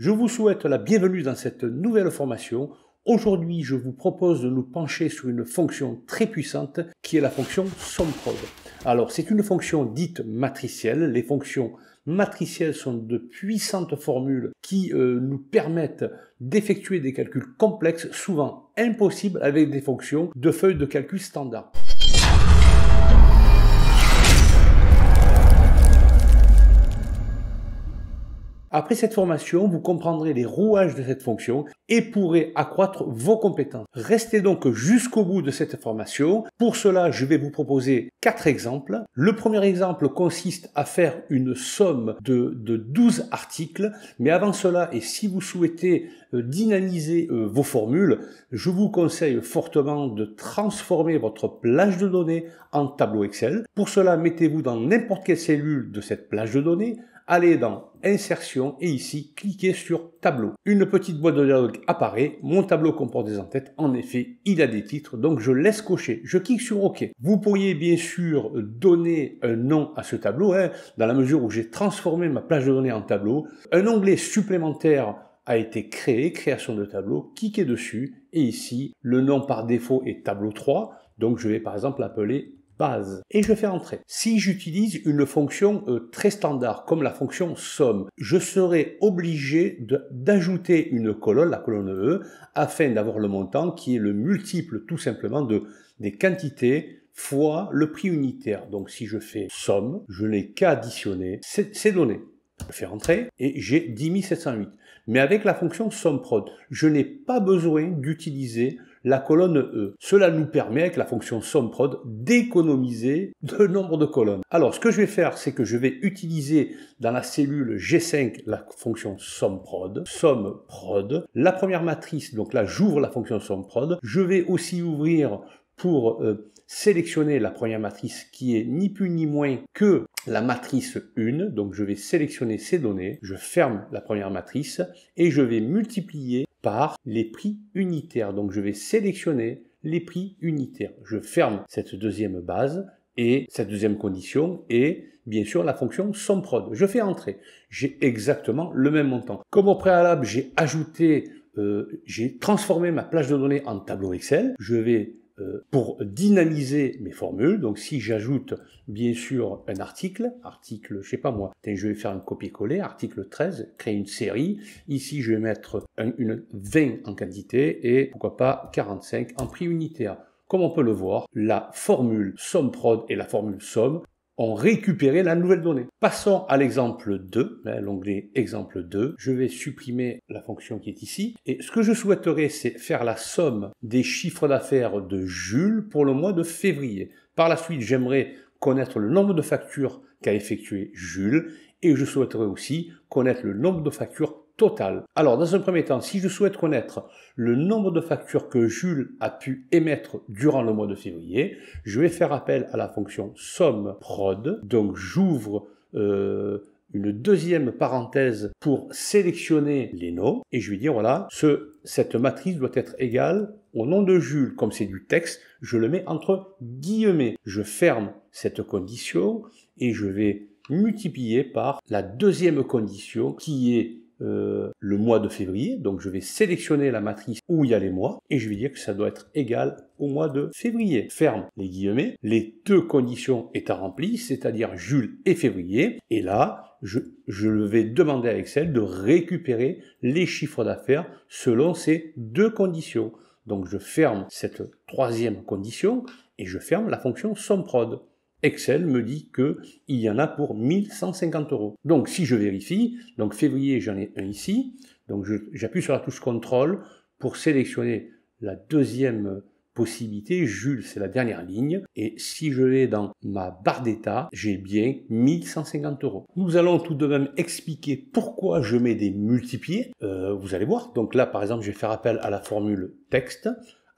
Je vous souhaite la bienvenue dans cette nouvelle formation. Aujourd'hui, je vous propose de nous pencher sur une fonction très puissante qui est la fonction SOMPROD. Alors, c'est une fonction dite matricielle. Les fonctions matricielles sont de puissantes formules qui euh, nous permettent d'effectuer des calculs complexes, souvent impossibles, avec des fonctions de feuilles de calcul standard. Après cette formation, vous comprendrez les rouages de cette fonction et pourrez accroître vos compétences. Restez donc jusqu'au bout de cette formation. Pour cela, je vais vous proposer quatre exemples. Le premier exemple consiste à faire une somme de, de 12 articles. Mais avant cela, et si vous souhaitez euh, dynamiser euh, vos formules, je vous conseille fortement de transformer votre plage de données en tableau Excel. Pour cela, mettez-vous dans n'importe quelle cellule de cette plage de données allez dans Insertion et ici, cliquez sur Tableau. Une petite boîte de dialogue apparaît. Mon tableau comporte des entêtes. En effet, il a des titres, donc je laisse cocher. Je clique sur OK. Vous pourriez bien sûr donner un nom à ce tableau, hein, dans la mesure où j'ai transformé ma plage de données en tableau. Un onglet supplémentaire a été créé, création de tableau, cliquez dessus et ici le nom par défaut est tableau 3, donc je vais par exemple l'appeler base et je fais entrer. Si j'utilise une fonction euh, très standard comme la fonction somme, je serai obligé d'ajouter une colonne, la colonne E, afin d'avoir le montant qui est le multiple tout simplement de, des quantités fois le prix unitaire. Donc si je fais somme, je n'ai qu'à additionner ces données. Je fais entrer et j'ai 10 708. Mais avec la fonction somme prod je n'ai pas besoin d'utiliser la colonne E. Cela nous permet, avec la fonction SOMPROD d'économiser le nombre de colonnes. Alors, ce que je vais faire, c'est que je vais utiliser dans la cellule G5 la fonction SOMPROD. SOMPROD. La première matrice, donc là, j'ouvre la fonction SOMPROD, Je vais aussi ouvrir pour euh, sélectionner la première matrice qui est ni plus ni moins que la matrice 1. Donc je vais sélectionner ces données, je ferme la première matrice et je vais multiplier par les prix unitaires. Donc je vais sélectionner les prix unitaires. Je ferme cette deuxième base et cette deuxième condition et bien sûr la fonction prod Je fais entrer. J'ai exactement le même montant. Comme au préalable, j'ai ajouté, euh, j'ai transformé ma plage de données en tableau Excel. Je vais euh, pour dynamiser mes formules. Donc si j'ajoute bien sûr un article, article, je sais pas moi, je vais faire un copier-coller, article 13, créer une série. Ici, je vais mettre une 20 en quantité et pourquoi pas 45 en prix unitaire. Comme on peut le voir, la formule somme prod et la formule somme récupérer la nouvelle donnée. Passons à l'exemple 2, hein, l'onglet exemple 2. Je vais supprimer la fonction qui est ici. Et ce que je souhaiterais, c'est faire la somme des chiffres d'affaires de Jules pour le mois de février. Par la suite, j'aimerais connaître le nombre de factures qu'a effectué Jules et je souhaiterais aussi connaître le nombre de factures alors, dans un premier temps, si je souhaite connaître le nombre de factures que Jules a pu émettre durant le mois de février, je vais faire appel à la fonction somme prod. Donc, j'ouvre euh, une deuxième parenthèse pour sélectionner les noms et je vais dire voilà, cette matrice doit être égale au nom de Jules, comme c'est du texte, je le mets entre guillemets. Je ferme cette condition et je vais multiplier par la deuxième condition qui est euh, le mois de février. Donc je vais sélectionner la matrice où il y a les mois et je vais dire que ça doit être égal au mois de février. Ferme les guillemets. Les deux conditions étant remplies, c'est-à-dire Jules et février. Et là, je, je vais demander à Excel de récupérer les chiffres d'affaires selon ces deux conditions. Donc je ferme cette troisième condition et je ferme la fonction prod. Excel me dit que il y en a pour 1150 euros. Donc si je vérifie, donc février j'en ai un ici, donc j'appuie sur la touche contrôle pour sélectionner la deuxième possibilité, Jules c'est la dernière ligne, et si je vais dans ma barre d'état, j'ai bien 1150 euros. Nous allons tout de même expliquer pourquoi je mets des multipliés, euh, vous allez voir, donc là par exemple je vais faire appel à la formule texte,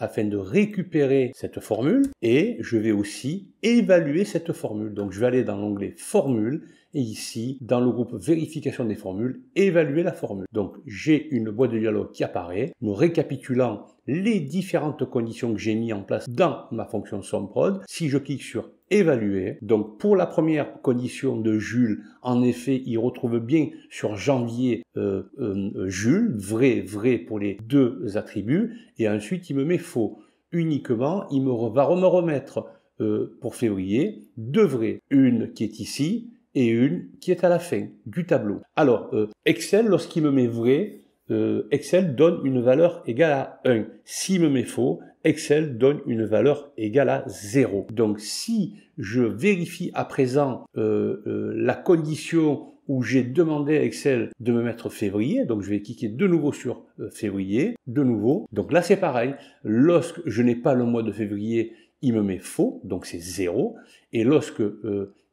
afin de récupérer cette formule et je vais aussi évaluer cette formule. Donc je vais aller dans l'onglet formule et ici dans le groupe vérification des formules, évaluer la formule. Donc j'ai une boîte de dialogue qui apparaît nous récapitulant les différentes conditions que j'ai mis en place dans ma fonction somprod. Si je clique sur évalué. Donc pour la première condition de Jules, en effet, il retrouve bien sur janvier euh, euh, Jules, vrai, vrai pour les deux attributs, et ensuite il me met faux. Uniquement, il me va me remettre euh, pour février deux vrais, une qui est ici et une qui est à la fin du tableau. Alors, Excel, lorsqu'il me met vrai, Excel donne une valeur égale à 1. S'il me met faux, Excel donne une valeur égale à 0. Donc si je vérifie à présent euh, euh, la condition où j'ai demandé à Excel de me mettre février, donc je vais cliquer de nouveau sur euh, février, de nouveau. Donc là c'est pareil, lorsque je n'ai pas le mois de février, il me met faux, donc c'est 0, et lorsque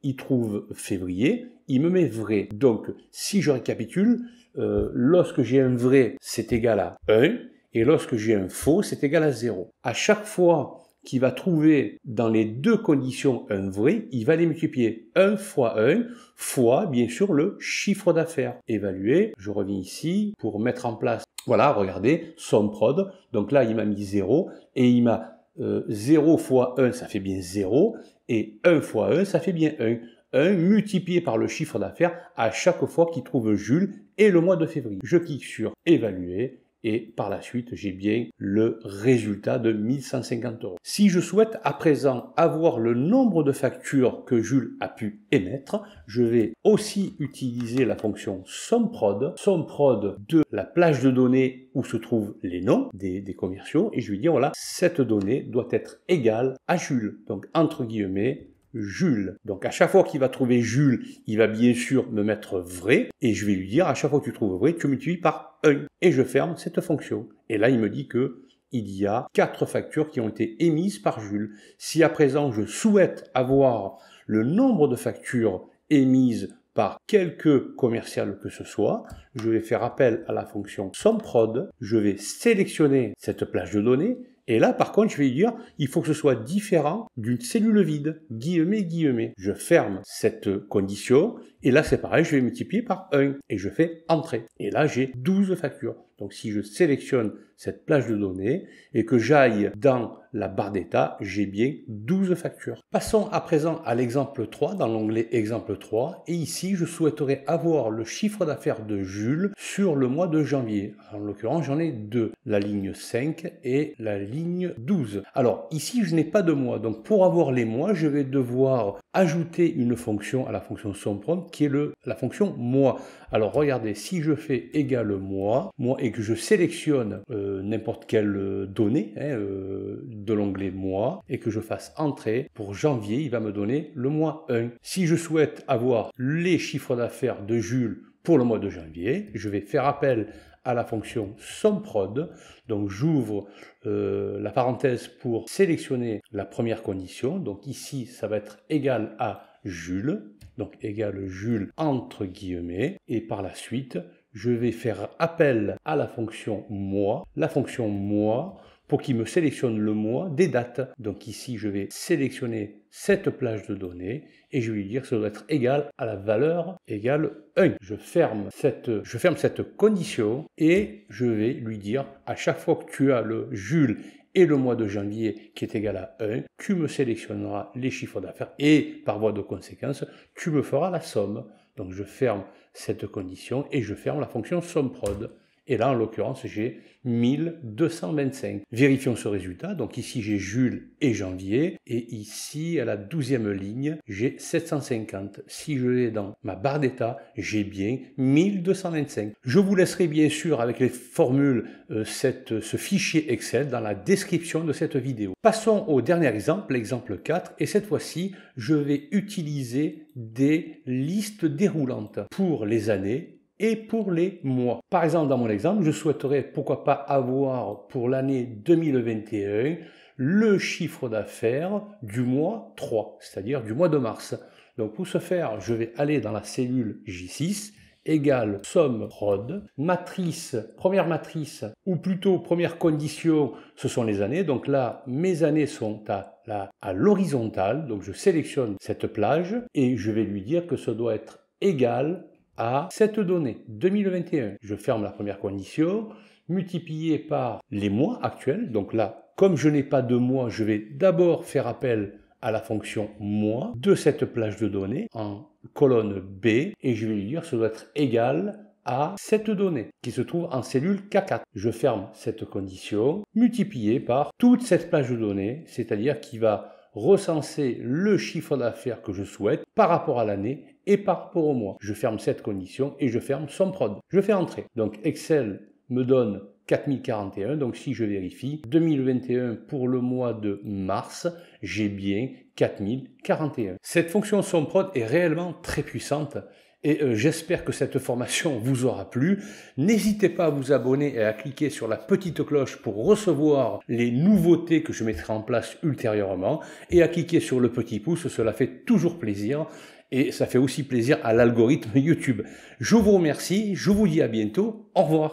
il trouve février, il me met vrai. Donc si je récapitule, lorsque j'ai un vrai, c'est égal à 1, et lorsque j'ai un faux, c'est égal à 0. À chaque fois qu'il va trouver dans les deux conditions un vrai, il va les multiplier 1 fois 1 fois, bien sûr, le chiffre d'affaires. Évaluer, je reviens ici pour mettre en place. Voilà, regardez, son prod. Donc là, il m'a mis 0 et il m'a 0 euh, fois 1, ça fait bien 0, et 1 fois 1, ça fait bien 1. 1 multiplié par le chiffre d'affaires à chaque fois qu'il trouve Jules et le mois de février. Je clique sur évaluer et par la suite j'ai bien le résultat de 1150 euros. Si je souhaite à présent avoir le nombre de factures que Jules a pu émettre, je vais aussi utiliser la fonction SOMPROD, SOMPROD de la plage de données où se trouvent les noms des, des commerciaux et je lui dis voilà, cette donnée doit être égale à Jules. Donc entre guillemets, Jules. Donc à chaque fois qu'il va trouver Jules, il va bien sûr me mettre vrai, et je vais lui dire à chaque fois que tu trouves vrai, tu multiplies par 1, et je ferme cette fonction. Et là, il me dit que il y a quatre factures qui ont été émises par Jules. Si à présent je souhaite avoir le nombre de factures émises par quelque commercial que ce soit, je vais faire appel à la fonction SOMPROD, je vais sélectionner cette plage de données, et là, par contre, je vais lui dire, il faut que ce soit différent d'une cellule vide. Guillemets, guillemets. Je ferme cette condition et là, c'est pareil, je vais multiplier par 1 et je fais entrée. Et là, j'ai 12 factures. Donc si je sélectionne cette plage de données et que j'aille dans la barre d'état, j'ai bien 12 factures. Passons à présent à l'exemple 3 dans l'onglet exemple 3 et ici je souhaiterais avoir le chiffre d'affaires de Jules sur le mois de janvier. En l'occurrence j'en ai deux, la ligne 5 et la ligne 12. Alors ici je n'ai pas de mois donc pour avoir les mois je vais devoir ajouter une fonction à la fonction SOMPROM qui est le, la fonction mois. Alors regardez, si je fais égal mois et que je sélectionne euh, n'importe quelle euh, donnée hein, euh, de l'onglet mois et que je fasse entrer pour janvier, il va me donner le mois 1. Si je souhaite avoir les chiffres d'affaires de Jules pour le mois de janvier, je vais faire appel la fonction SOMPROD. Donc j'ouvre euh, la parenthèse pour sélectionner la première condition. Donc ici, ça va être égal à Jules, donc égal Jules entre guillemets. Et par la suite, je vais faire appel à la fonction moi. La fonction moi pour qu'il me sélectionne le mois, des dates. Donc ici, je vais sélectionner cette plage de données et je vais lui dire que ça doit être égal à la valeur égale 1. Je ferme cette, je ferme cette condition et je vais lui dire à chaque fois que tu as le Jules et le mois de janvier qui est égal à 1, tu me sélectionneras les chiffres d'affaires et par voie de conséquence, tu me feras la somme. Donc je ferme cette condition et je ferme la fonction prod. Et là, en l'occurrence, j'ai 1225. Vérifions ce résultat. Donc ici, j'ai Jules et Janvier. Et ici, à la douzième ligne, j'ai 750. Si je l'ai dans ma barre d'état, j'ai bien 1225. Je vous laisserai bien sûr avec les formules euh, ce fichier Excel dans la description de cette vidéo. Passons au dernier exemple, l'exemple 4. Et cette fois-ci, je vais utiliser des listes déroulantes pour les années et pour les mois. Par exemple, dans mon exemple, je souhaiterais pourquoi pas avoir pour l'année 2021 le chiffre d'affaires du mois 3, c'est-à-dire du mois de mars. Donc pour ce faire, je vais aller dans la cellule J6 égale somme ROD, matrice, première matrice, ou plutôt première condition, ce sont les années. Donc là, mes années sont à, à l'horizontale, donc je sélectionne cette plage et je vais lui dire que ce doit être égal à cette donnée, 2021. Je ferme la première condition, multipliée par les mois actuels. Donc là, comme je n'ai pas de mois, je vais d'abord faire appel à la fonction mois de cette plage de données en colonne B et je vais lui dire ce doit être égal à cette donnée qui se trouve en cellule K4. Je ferme cette condition multipliée par toute cette plage de données, c'est-à-dire qui va recenser le chiffre d'affaires que je souhaite par rapport à l'année et par rapport au mois. Je ferme cette condition et je ferme son prod. Je fais entrer. Donc Excel me donne 4041. Donc si je vérifie, 2021 pour le mois de mars, j'ai bien 4041. Cette fonction Son Prod est réellement très puissante. Et euh, j'espère que cette formation vous aura plu. N'hésitez pas à vous abonner et à cliquer sur la petite cloche pour recevoir les nouveautés que je mettrai en place ultérieurement. Et à cliquer sur le petit pouce, cela fait toujours plaisir et ça fait aussi plaisir à l'algorithme YouTube. Je vous remercie, je vous dis à bientôt, au revoir.